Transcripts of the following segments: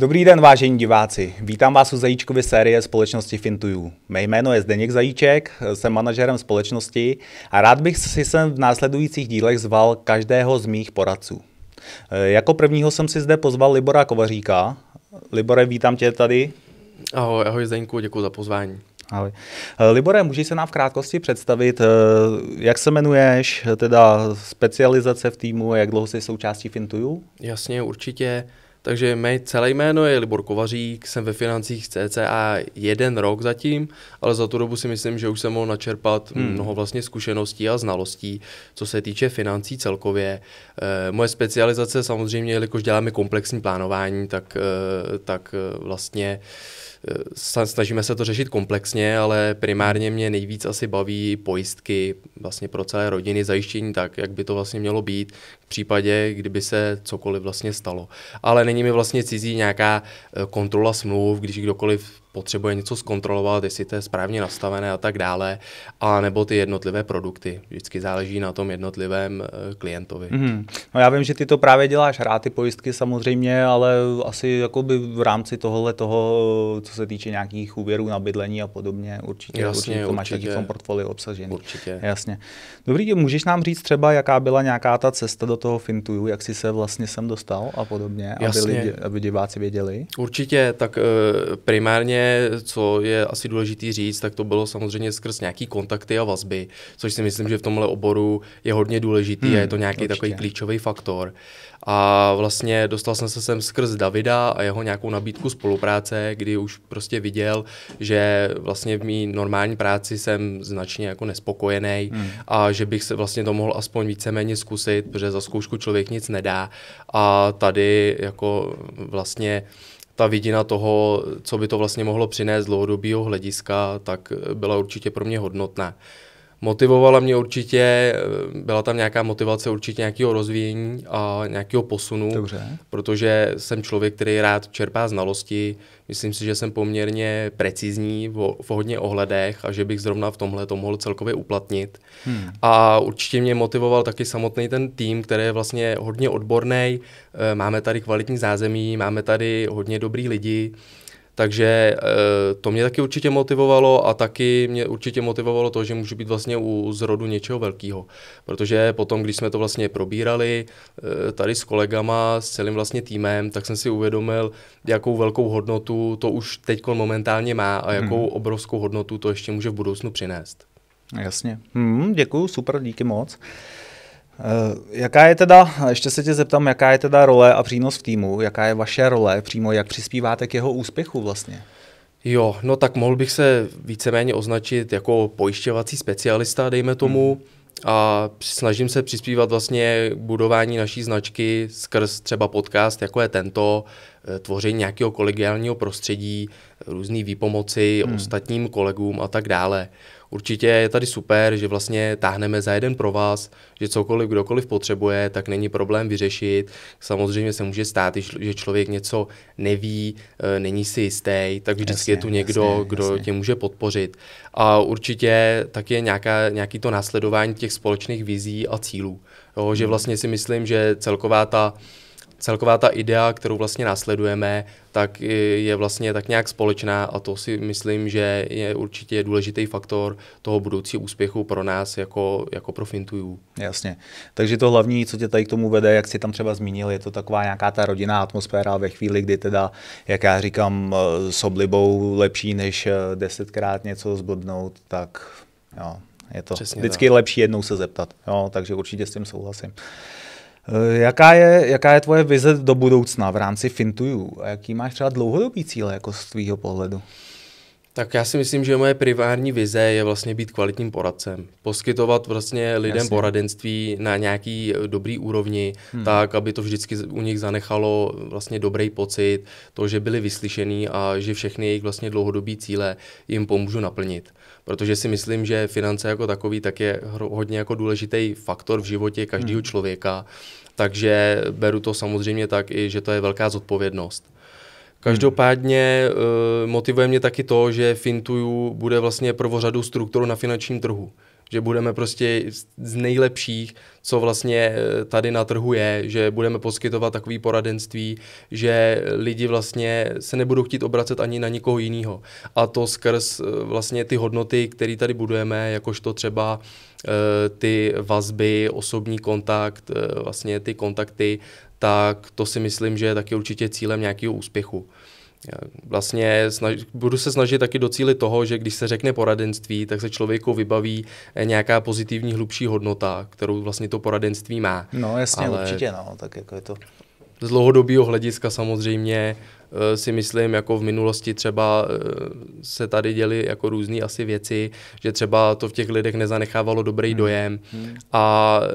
Dobrý den, vážení diváci. Vítám vás u Zajíčkovy série společnosti Fintuju. Mé jméno je Zdeněk Zajíček, jsem manažerem společnosti a rád bych si sem v následujících dílech zval každého z mých poradců. E, jako prvního jsem si zde pozval Libora Kovaříka. Libore, vítám tě tady. Ahoj, ahoj Zdeňku, děkuji za pozvání. Ahoj. E, Libore, můžeš se nám v krátkosti představit, e, jak se jmenuješ, teda specializace v týmu, jak dlouho jsi součástí Fintuju? Jasně, určitě. Takže mé celé jméno je Libor Kovařík, jsem ve financích cca jeden rok zatím, ale za tu dobu si myslím, že už jsem mohl načerpat hmm. mnoho vlastně zkušeností a znalostí, co se týče financí celkově. E, moje specializace samozřejmě, jelikož děláme komplexní plánování, tak, e, tak eh, vlastně Eh, snažíme se to řešit komplexně, ale primárně mě nejvíc asi baví pojistky vlastně pro celé rodiny, zajištění tak, jak by to vlastně mělo být v případě, kdyby se cokoliv vlastně stalo. Ale není mi vlastně cizí nějaká eh, kontrola smluv, když kdokoliv potřebuje něco zkontrolovat, jestli to je správně nastavené a tak dále, a nebo ty jednotlivé produkty. Vždycky záleží na tom jednotlivém eh, klientovi. Mm. No já vím, že ty to právě děláš, rád ty pojistky samozřejmě, ale asi jakoby v rámci tohohle toho, co se týče nějakých úvěrů na bydlení a podobně, určitě, Jasně, určitě to máš v tom portfoliu obsažený. Určitě. Jasně. Dobrý, můžeš nám říct třeba, jaká byla nějaká ta cesta do toho fintuju, jak jsi se vlastně sem dostal a podobně, Jasně. aby, lidi, aby diváci věděli? Určitě, tak eh, primárně co je asi důležité říct, tak to bylo samozřejmě skrz nějaký kontakty a vazby, což si myslím, že v tomhle oboru je hodně důležitý hmm, a je to hmm, nějaký určitě. takový klíčový faktor. A vlastně dostal jsem se sem skrz Davida a jeho nějakou nabídku spolupráce, kdy už prostě viděl, že vlastně v mý normální práci jsem značně jako nespokojený hmm. a že bych se vlastně to mohl aspoň víceméně zkusit, protože za zkoušku člověk nic nedá. A tady jako vlastně ta vidina toho, co by to vlastně mohlo přinést z dlouhodobého hlediska, tak byla určitě pro mě hodnotná. Motivovala mě určitě, eh, byla tam nějaká motivace určitě nějakého rozvíjení a nějakého posunu, Dobře. protože jsem člověk, který rád čerpá znalosti. Myslím si, že jsem poměrně precizní v, v hodně ohledech a že bych zrovna v tomhle to mohl celkově uplatnit. Hmm. A určitě mě motivoval taky samotný ten tým, který je vlastně hodně odborný. Eh, máme tady kvalitní zázemí, máme tady hodně dobrý lidi takže eh, to mě taky určitě motivovalo a taky mě určitě motivovalo to, že můžu být vlastně u zrodu něčeho velkého. Protože potom, když jsme to vlastně probírali eh, tady s kolegama, s celým vlastně týmem, tak jsem si uvědomil, jakou velkou hodnotu to už teď momentálně má a jakou hmm. obrovskou hodnotu to ještě může v budoucnu přinést. Jasně. Hmm, děkuju, super, díky moc. Eh, jaká je teda, ještě se tě zeptám, jaká je teda role a přínos v týmu, jaká je vaše role přímo, jak přispíváte k jeho úspěchu vlastně? Jo, no tak mohl bych se víceméně označit jako pojišťovací specialista, dejme tomu, hmm. a snažím se přispívat vlastně k budování naší značky skrz třeba podcast, jako je tento, eh, tvoření nějakého kolegiálního prostředí, různý výpomoci hmm. ostatním kolegům a tak dále určitě je tady super, že vlastně táhneme za jeden pro vás, že cokoliv kdokoliv potřebuje, tak není problém vyřešit. Samozřejmě se může stát, že člověk něco neví, eh, není si jistý, tak vždycky jasně, je tu někdo, jasně, kdo jasně. tě může podpořit. A určitě tak je nějaká, nějaký to následování těch společných vizí a cílů. Jo, že hmm. vlastně si myslím, že celková ta celková ta idea, kterou vlastně následujeme, tak je vlastně tak nějak společná a to si myslím, že je určitě důležitý faktor toho budoucího úspěchu pro nás jako, jako pro Fintuju. Jasně. Takže to hlavní, co tě tady k tomu vede, jak jsi tam třeba zmínil, je to taková nějaká ta rodinná atmosféra ve chvíli, kdy teda, jak já říkám, eh, s oblibou lepší než eh, desetkrát něco zblbnout, tak jo, je to Přesně vždycky tak. lepší jednou se zeptat. Jo, takže určitě s tím souhlasím. Eh, jaká je, jaká je tvoje vize do budoucna v rámci Fintuju? A jaký máš třeba dlouhodobý cíle jako z tvýho pohledu? Tak já si myslím, že moje privární vize je vlastně být kvalitním poradcem. Poskytovat vlastně lidem Jasně. poradenství na nějaký eh, dobrý úrovni, hmm. tak, aby to vždycky u nich zanechalo eh, vlastně dobrý pocit, to, že byli vyslyšený a že všechny jejich vlastně dlouhodobí cíle jim pomůžu naplnit. Protože si myslím, že finance jako takový tak je hodně jako důležitý faktor v životě každého hmm. člověka. Takže beru to samozřejmě tak i, že to je velká zodpovědnost Každopádně uh, motivuje mě taky to, že Fintuju bude vlastně prvořadou strukturu na finančním trhu. Že budeme prostě z nejlepších, co vlastně eh, tady na trhu je, že budeme poskytovat takové poradenství, že lidi vlastně se nebudou chtít obracet ani na nikoho jiného. A to skrz eh, vlastně ty hodnoty, které tady budujeme, jakožto třeba ty vazby, osobní kontakt, vlastně ty kontakty tak to si myslím, že je taky určitě cílem nějakého úspěchu. Vlastně snaž, budu se snažit taky docílit toho, že když se řekne poradenství, tak se člověku vybaví eh, nějaká pozitivní hlubší hodnota, kterou vlastně to poradenství má. No jasně, Ale... určitě, no, tak jako je to z dlouhodobého hlediska samozřejmě eh, si myslím, jako v minulosti třeba eh, se tady děly jako různé asi věci, že třeba to v těch lidech nezanechávalo dobrý hmm. dojem hmm. a eh,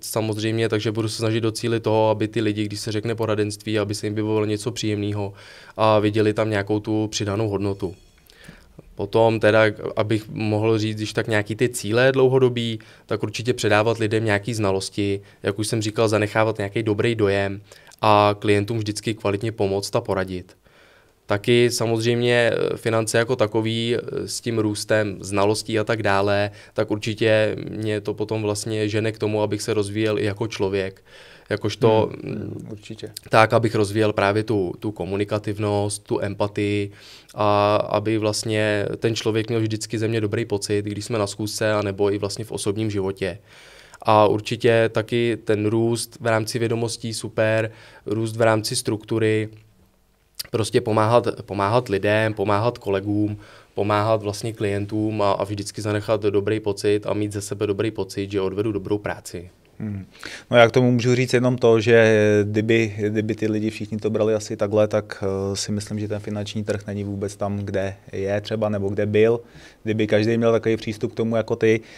samozřejmě, takže budu se snažit docílit toho, aby ty lidi, když se řekne poradenství, aby se jim vyvolilo něco příjemného a viděli tam nějakou tu přidanou hodnotu. Potom teda, abych mohl říct, když tak nějaký ty cíle dlouhodobí, tak určitě předávat lidem nějaký znalosti, jak už jsem říkal, zanechávat nějaký dobrý dojem a klientům vždycky kvalitně pomoct a poradit. Taky samozřejmě eh, finance jako takový eh, s tím růstem znalostí a tak dále, tak určitě mě to potom vlastně žene k tomu, abych se rozvíjel i jako člověk. Jakožto hmm, mm, určitě. tak, abych rozvíjel právě tu, tu komunikativnost, tu empatii a aby vlastně ten člověk měl vždycky ze mě dobrý pocit, když jsme na a nebo i vlastně v osobním životě. A určitě taky ten růst v rámci vědomostí super, růst v rámci struktury, prostě pomáhat, pomáhat lidem, pomáhat kolegům, pomáhat vlastně klientům a, a vždycky zanechat dobrý pocit a mít ze sebe dobrý pocit, že odvedu dobrou práci. Hmm. No já k tomu můžu říct jenom to, že kdyby, kdyby ty lidi všichni to brali asi takhle, tak eh, si myslím, že ten finanční trh není vůbec tam, kde je třeba nebo kde byl. Kdyby každý měl takový přístup k tomu jako ty, uh,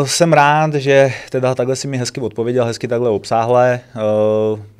Uh, jsem rád, že teda takhle si mi hezky odpověděl, hezky takhle obsáhle.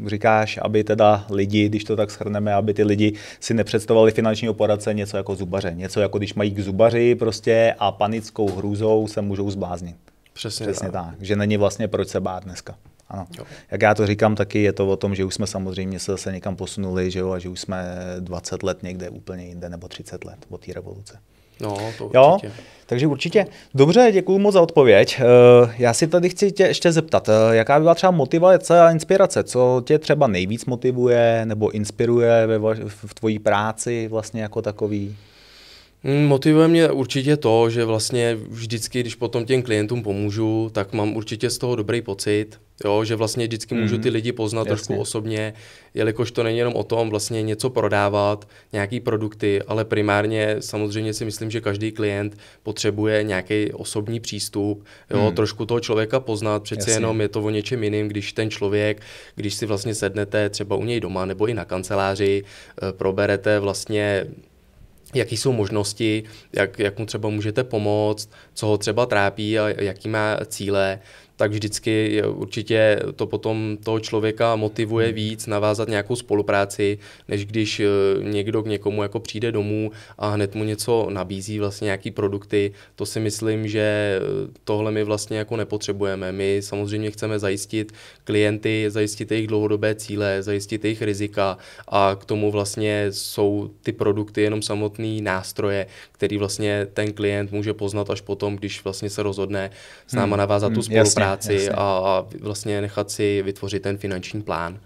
Uh, říkáš, aby teda lidi, když to tak shrneme, aby ty lidi si nepředstavovali finančního poradce něco jako zubaře. Něco jako když mají k zubaři prostě a panickou hrůzou se můžou zbláznit. Přesně, Přesně tak. tak. Že není vlastně proč se bát dneska. Ano. Jo. Jak já to říkám, taky je to o tom, že už jsme samozřejmě se zase někam posunuli, že jo, a že už jsme 20 let někde úplně jinde, nebo 30 let od té revoluce. No, to určitě. Jo? Takže určitě. Dobře, děkuji moc za odpověď. Eh, já si tady chci tě ještě zeptat, eh, jaká byla třeba motivace a inspirace? Co tě třeba nejvíc motivuje nebo inspiruje ve, v tvojí práci vlastně jako takový? Mm, motivuje mě určitě to, že vlastně vždycky, když potom těm klientům pomůžu, tak mám určitě z toho dobrý pocit, jo, že vlastně vždycky mm. můžu ty lidi poznat Jasně. trošku osobně, jelikož to není jenom o tom vlastně něco prodávat, nějaký produkty, ale primárně samozřejmě si myslím, že každý klient potřebuje nějaký osobní přístup, jo, mm. trošku toho člověka poznat, přece Jasně. jenom je to o něčem jiným, když ten člověk, když si vlastně sednete třeba u něj doma nebo i na kanceláři, eh, proberete vlastně jaký jsou možnosti, jak, jak mu třeba můžete pomoct, co ho třeba trápí a jaký má cíle tak vždycky určitě to potom toho člověka motivuje hmm. víc navázat nějakou spolupráci, než když eh, někdo k někomu jako přijde domů a hned mu něco nabízí, vlastně nějaký produkty. To si myslím, že eh, tohle my vlastně jako nepotřebujeme. My samozřejmě chceme zajistit klienty, zajistit jejich dlouhodobé cíle, zajistit jejich rizika a k tomu vlastně jsou ty produkty jenom samotný nástroje, který vlastně ten klient může poznat až potom, když vlastně se rozhodne s náma hmm. navázat hmm, tu spolupráci. Jasně práci jasně. a vlastně nechat si vytvořit ten finanční plán.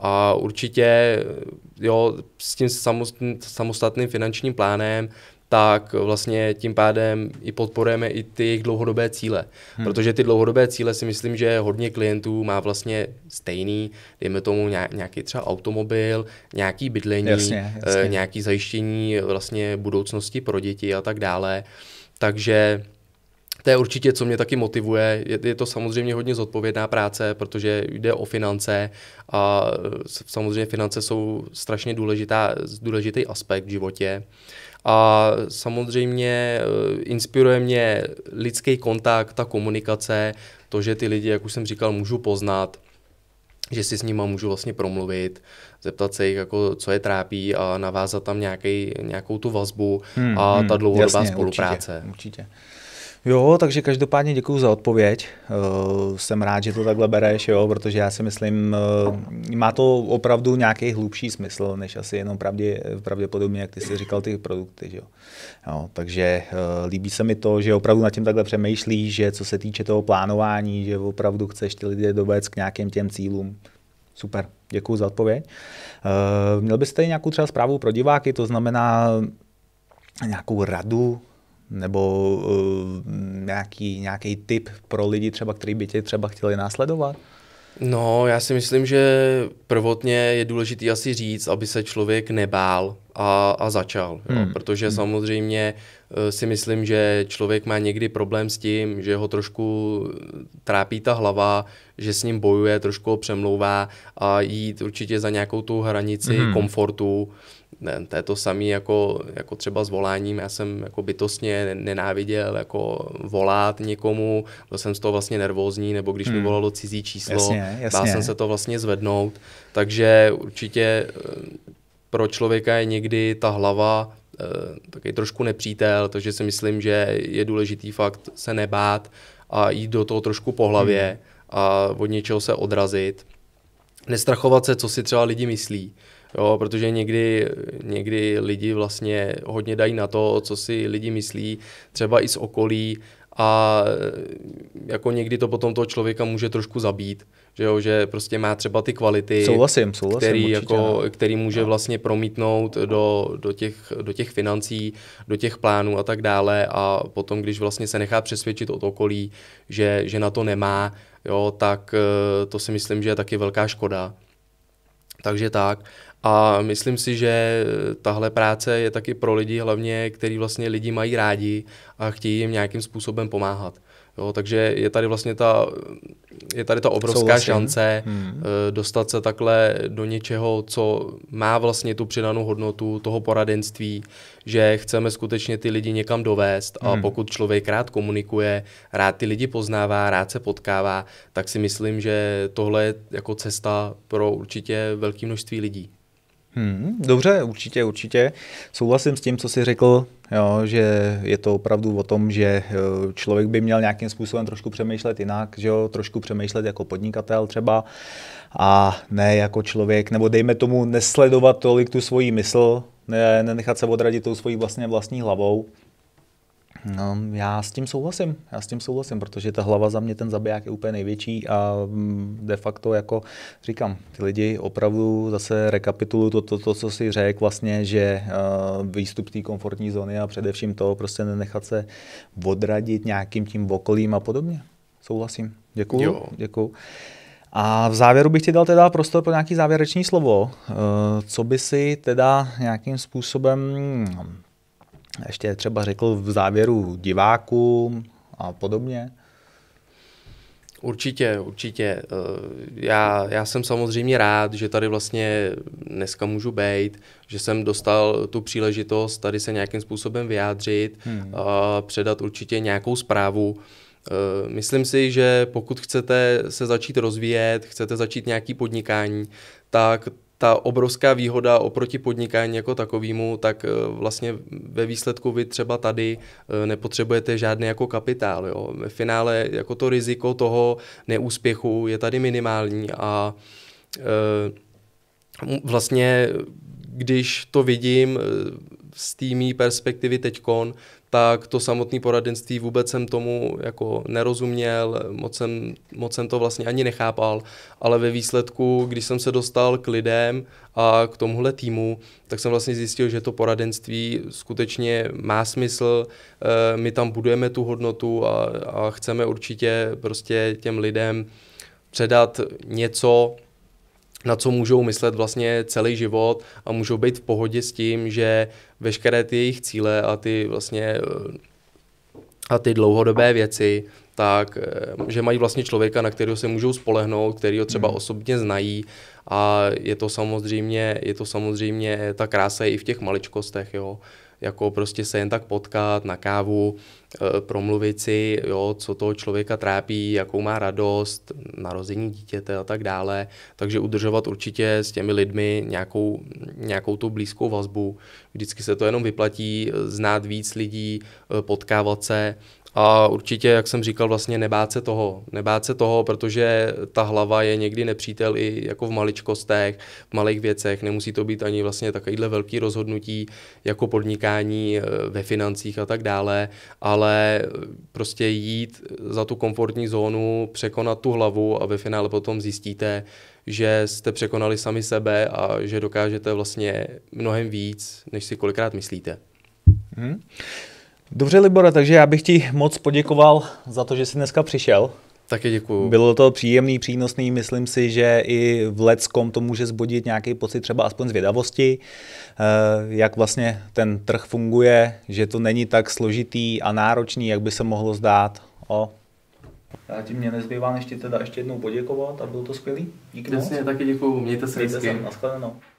A určitě jo, s tím samostatným finančním plánem tak vlastně tím pádem i podporujeme i ty jejich dlouhodobé cíle. Hmm. Protože ty dlouhodobé cíle si myslím, že hodně klientů má vlastně stejný, dejme tomu nějaký třeba automobil, nějaký bydlení, jasně, eh, jasně. nějaký zajištění vlastně budoucnosti pro děti a tak dále. Takže to je určitě, co mě taky motivuje. Je, je to samozřejmě hodně zodpovědná práce, protože jde o finance a samozřejmě finance jsou strašně důležitá, důležitý aspekt v životě. A samozřejmě eh, inspiruje mě lidský kontakt, ta komunikace, to, že ty lidi, jak už jsem říkal, můžu poznat, že si s nimi můžu vlastně promluvit, zeptat se jich, jako, co je trápí a navázat tam nějaký, nějakou tu vazbu hmm, a ta dlouhodobá hmm, jasně, spolupráce. Určitě, určitě. Jo, takže každopádně děkuji za odpověď. Eh, jsem rád, že to takhle bereš, jo, protože já si myslím, eh, má to opravdu nějaký hlubší smysl, než asi jenom pravdě, pravděpodobně, jak ty jsi říkal, ty produkty. jo. Jo, takže eh, líbí se mi to, že opravdu nad tím takhle přemýšlíš, že co se týče toho plánování, že opravdu chceš ty lidi dovést k nějakým těm cílům. Super, děkuji za odpověď. Měl byste nějakou třeba zprávu pro diváky, to znamená nějakou radu, nebo uh, nějaký, nějaký tip pro lidi třeba, kteří by tě třeba chtěli následovat? No, já si myslím, že prvotně je důležité asi říct, aby se člověk nebál a, a začal. Jo? Hmm. Protože hmm. samozřejmě eh, si myslím, že člověk má někdy problém s tím, že ho trošku eh, trápí ta hlava, že s ním bojuje, trošku ho přemlouvá a jít určitě za nějakou tu hranici hmm. komfortu. Ne, to je to samé jako, jako třeba s voláním. Já jsem jako bytostně nenáviděl jako volat někomu, byl jsem z toho vlastně nervózní, nebo když hmm. mi volalo cizí číslo, jasně, jasně. bál jsem se to vlastně zvednout. Takže určitě eh, pro člověka je někdy ta hlava e, eh, taky trošku nepřítel, takže si myslím, že je důležitý fakt se nebát a jít do toho trošku po hlavě hmm. a od něčeho se odrazit. Nestrachovat se, co si třeba lidi myslí. Jo, protože někdy, někdy lidi vlastně hodně dají na to, co si lidi myslí, třeba i z okolí a eh, jako někdy to potom toho člověka může trošku zabít že, jo, že prostě má třeba ty kvality, souhlasím, souhlasím, který, určitě, jako, no. který může no. vlastně promítnout do, do, těch, do těch financí, do těch plánů a tak dále a potom, když vlastně se nechá přesvědčit od okolí, že, že na to nemá, jo, tak eh, to si myslím, že je taky velká škoda. Takže tak. A myslím si, že tahle práce je taky pro lidi hlavně, který vlastně lidi mají rádi a chtějí jim nějakým způsobem pomáhat. Jo, takže je tady vlastně ta, je tady ta obrovská Souhlasím. šance hmm. Eh, dostat se takhle do něčeho, co má vlastně tu přidanou hodnotu toho poradenství, že chceme skutečně ty lidi někam dovést a hmm. pokud člověk rád komunikuje, rád ty lidi poznává, rád se potkává, tak si myslím, že tohle je jako cesta pro určitě velké množství lidí. Hmm, dobře, určitě, určitě. Souhlasím s tím, co jsi řekl, jo, že je to opravdu o tom, že eh, člověk by měl nějakým způsobem trošku přemýšlet jinak, že jo, trošku přemýšlet jako podnikatel třeba a ne jako člověk, nebo dejme tomu nesledovat tolik tu svoji mysl, ne, nenechat se odradit tou svojí vlastně vlastní hlavou. No, já s tím souhlasím, já s tím souhlasím, protože ta hlava za mě ten zabiják je úplně největší a mm, de facto, jako říkám, ty lidi opravdu zase rekapitulují to, to, to, co si řekl vlastně, že uh, výstup té komfortní zóny a především to prostě nenechat se odradit nějakým tím okolím a podobně. Souhlasím. Děkuju. Jo. Děkuju. A v závěru bych ti dal teda prostor pro nějaký závěrečný slovo. Uh, co by si teda nějakým způsobem ještě třeba řekl v závěru divákům a podobně? Určitě, určitě. Eh, já, já jsem samozřejmě rád, že tady vlastně dneska můžu být, že jsem dostal tu příležitost tady se nějakým způsobem vyjádřit, hmm. a eh, předat určitě nějakou zprávu. Eh, myslím si, že pokud chcete se začít rozvíjet, chcete začít nějaký podnikání, tak ta obrovská výhoda oproti podnikání jako takovému, tak eh, vlastně ve výsledku vy třeba tady eh, nepotřebujete žádný jako kapitál. Jo. V finále jako to riziko toho neúspěchu je tady minimální a e, vlastně když to vidím z té perspektivy teďkon, tak to samotné poradenství vůbec jsem tomu jako nerozuměl, moc jsem, moc jsem to vlastně ani nechápal, ale ve výsledku, když jsem se dostal k lidem a k tomuhle týmu, tak jsem vlastně zjistil, že to poradenství skutečně má smysl, eh, my tam budujeme tu hodnotu a, a chceme určitě prostě těm lidem předat něco, na co můžou myslet vlastně celý život a můžou být v pohodě s tím, že veškeré ty jejich cíle a ty vlastně eh, a ty dlouhodobé věci, tak eh, že mají vlastně člověka, na kterého se můžou spolehnout, který ho třeba hmm. osobně znají a je to samozřejmě, je to samozřejmě eh, ta krása i v těch maličkostech, jo. Uh, jako prostě se jen tak potkat na kávu, eh, promluvit si, jo, co toho člověka trápí, jakou má radost, narození dítěte a tak dále. Takže udržovat určitě s těmi lidmi nějakou, nějakou tu blízkou vazbu. Vždycky se to jenom vyplatí, eh, znát víc lidí, eh, potkávat se a určitě, jak jsem říkal, vlastně nebát se toho. Nebát se toho, protože ta hlava je někdy nepřítel i jako v maličkostech, v malých věcech. Nemusí to být ani vlastně takovýhle velký rozhodnutí jako podnikání eh, ve financích a tak dále, ale prostě jít za tu komfortní zónu, překonat tu hlavu a ve finále potom zjistíte, že jste překonali sami sebe a že dokážete vlastně mnohem víc, než si kolikrát myslíte. Hmm. Dobře, Libore, takže já bych ti moc poděkoval za to, že jsi dneska přišel. Taky děkuju. Bylo to příjemný, přínosný, myslím si, že i v Leckom to může zbudit nějaký pocit třeba aspoň zvědavosti, eh, jak vlastně ten trh funguje, že to není tak složitý a náročný, jak by se mohlo zdát. O. Já ti mě nezbývá, ještě teda ještě jednou poděkovat a bylo to skvělý. Díky Jasně, moc. taky děkuju, mějte se Mějte se,